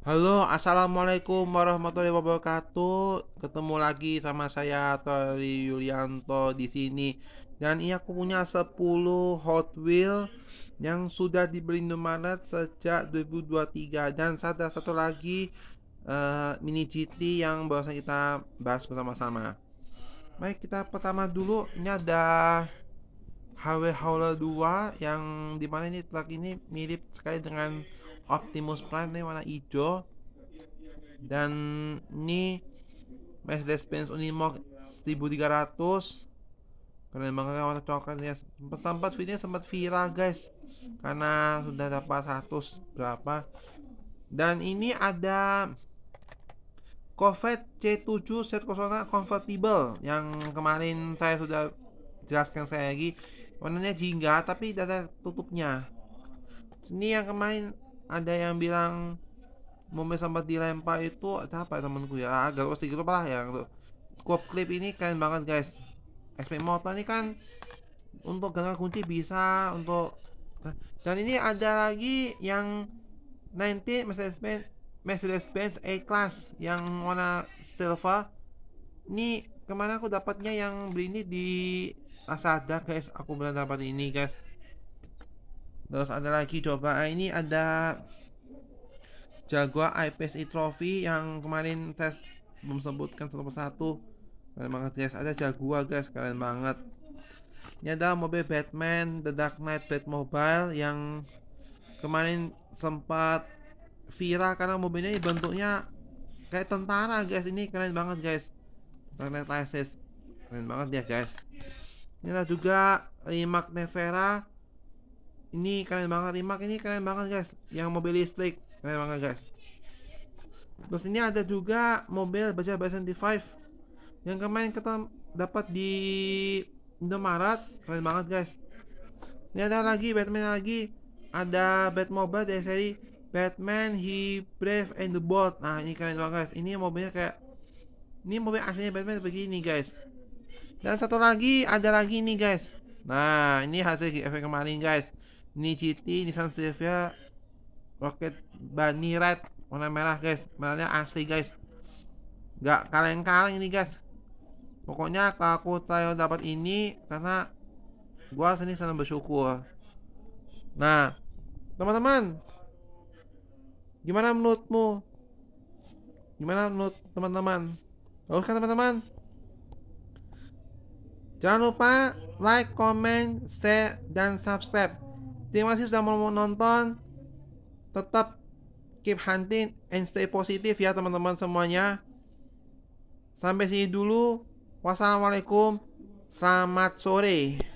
Halo, assalamualaikum warahmatullahi wabarakatuh. Ketemu lagi sama saya Tori Yulianto di sini. Dan ini iya, aku punya 10 Hot Wheel yang sudah diberi Indomaret sejak 2023 dan ada satu lagi uh, mini GT yang barusan kita bahas bersama-sama. Baik, kita pertama dulu ini ada HW Howler 2 yang dimana ini truk ini mirip sekali dengan Optimus Prime nih warna hijau dan ini Mercedes-Benz Unimog 1300 keren banget kan warna coklat ya sempat sempat videonya sempat viral guys karena sudah dapat 100 berapa dan ini ada Covet C7 set kosongnya convertible yang kemarin saya sudah jelaskan saya lagi warnanya jingga tapi ada tutupnya ini yang kemarin ada yang bilang momen sempat dilempar itu siapa ya temanku ya agak ah, pasti gitu lah ya tuh Quap clip ini keren banget guys XP motor ini kan untuk gagal kunci bisa untuk dan ini ada lagi yang 90 Mercedes Benz Mercedes Benz A class yang warna silver ini kemana aku dapatnya yang beli ini di Lazada guys aku benar dapat ini guys Terus ada lagi coba ah, ini ada Jaguar e Trophy yang kemarin tes, belum sebutkan satu persatu. Keren banget guys, ada Jaguar guys, keren banget. Ini ada mobil Batman The Dark Knight Batmobile yang kemarin sempat viral karena mobilnya ini bentuknya kayak tentara guys. Ini keren banget guys. Dark Knight Keren banget ya guys. Ini ada juga Rimac Nevera ini keren banget Rimac ini keren banget guys yang mobil listrik keren banget guys terus ini ada juga mobil baja b 5 yang kemarin kita dapat di Indomaret keren banget guys ini ada lagi Batman lagi ada Batmobile dari seri Batman He Brave and the Bold nah ini keren banget guys ini mobilnya kayak ini mobil aslinya Batman begini guys dan satu lagi ada lagi nih guys nah ini hasil efek kemarin guys ini GT Nissan Silvia Rocket Bunny Red warna merah guys merahnya asli guys nggak kaleng-kaleng ini guys pokoknya kalau aku tayo dapat ini karena gua sini sangat bersyukur nah teman-teman gimana menurutmu gimana menurut teman-teman bagus kan teman-teman jangan lupa like comment share dan subscribe Terima kasih sudah menonton, Tetap keep hunting and stay positif ya teman-teman semuanya. Sampai sini dulu. Wassalamualaikum. Selamat sore.